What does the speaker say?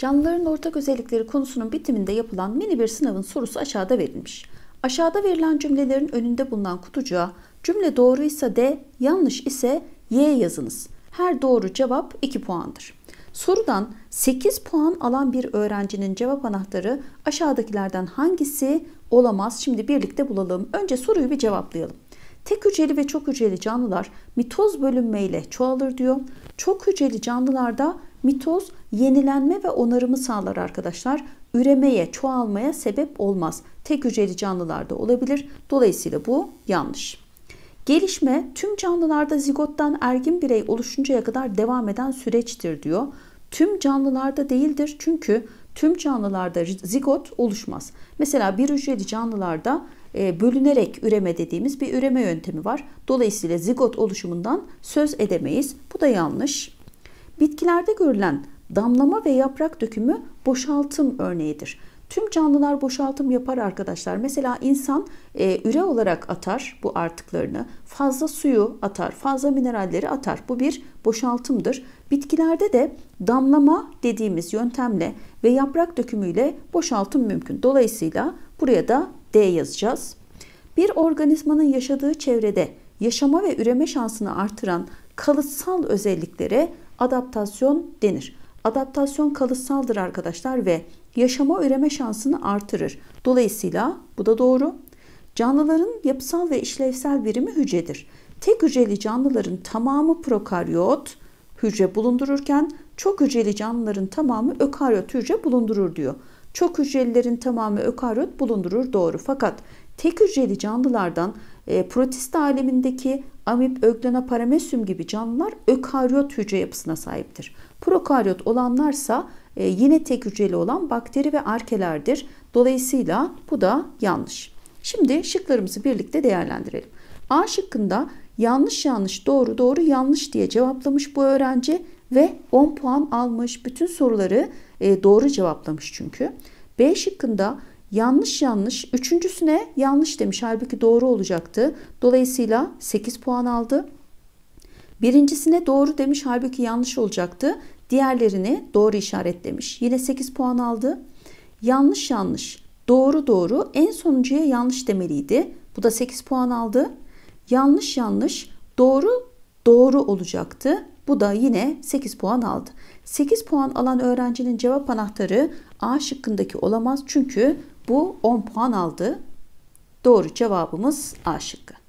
Canlıların ortak özellikleri konusunun bitiminde yapılan mini bir sınavın sorusu aşağıda verilmiş. Aşağıda verilen cümlelerin önünde bulunan kutucuğa cümle doğruysa D, yanlış ise Y yazınız. Her doğru cevap 2 puandır. Sorudan 8 puan alan bir öğrencinin cevap anahtarı aşağıdakilerden hangisi olamaz? Şimdi birlikte bulalım. Önce soruyu bir cevaplayalım. Tek hücreli ve çok hücreli canlılar mitoz bölünmeyle çoğalır diyor. Çok hücreli canlılarda Mitoz yenilenme ve onarımı sağlar arkadaşlar. Üremeye, çoğalmaya sebep olmaz. Tek hücreli canlılarda olabilir. Dolayısıyla bu yanlış. Gelişme tüm canlılarda zigottan ergin birey oluşuncaya kadar devam eden süreçtir diyor. Tüm canlılarda değildir çünkü tüm canlılarda zigot oluşmaz. Mesela bir hücreli canlılarda e, bölünerek üreme dediğimiz bir üreme yöntemi var. Dolayısıyla zigot oluşumundan söz edemeyiz. Bu da yanlış. Bitkilerde görülen damlama ve yaprak dökümü boşaltım örneğidir. Tüm canlılar boşaltım yapar arkadaşlar. Mesela insan e, üre olarak atar bu artıklarını. Fazla suyu atar, fazla mineralleri atar. Bu bir boşaltımdır. Bitkilerde de damlama dediğimiz yöntemle ve yaprak dökümüyle boşaltım mümkün. Dolayısıyla buraya da D yazacağız. Bir organizmanın yaşadığı çevrede yaşama ve üreme şansını artıran kalıtsal özelliklere adaptasyon denir. Adaptasyon kalıtsaldır arkadaşlar ve yaşama üreme şansını artırır. Dolayısıyla bu da doğru. Canlıların yapısal ve işlevsel birimi hücredir. Tek hücreli canlıların tamamı prokaryot hücre bulundururken çok hücreli canlıların tamamı ökaryot hücre bulundurur diyor. Çok hücrelilerin tamamı ökaryot bulundurur doğru. Fakat tek hücreli canlılardan e, protist alemindeki amip, öglena, paramecium gibi canlılar ökaryot hücre yapısına sahiptir. Prokaryot olanlarsa e, yine tek hücreli olan bakteri ve arkelerdir. Dolayısıyla bu da yanlış. Şimdi şıklarımızı birlikte değerlendirelim. A şıkkında yanlış yanlış doğru doğru yanlış diye cevaplamış bu öğrenci ve 10 puan almış. Bütün soruları e, doğru cevaplamış çünkü. B şıkkında yanlış yanlış üçüncüsüne yanlış demiş halbuki doğru olacaktı. Dolayısıyla 8 puan aldı. Birincisine doğru demiş halbuki yanlış olacaktı. Diğerlerini doğru işaretlemiş. Yine 8 puan aldı. Yanlış yanlış, doğru doğru en sonuncuya yanlış demeliydi. Bu da 8 puan aldı. Yanlış yanlış, doğru doğru olacaktı. Bu da yine 8 puan aldı. 8 puan alan öğrencinin cevap anahtarı A şıkkındaki olamaz çünkü bu 10 puan aldı. Doğru cevabımız A şıkkı.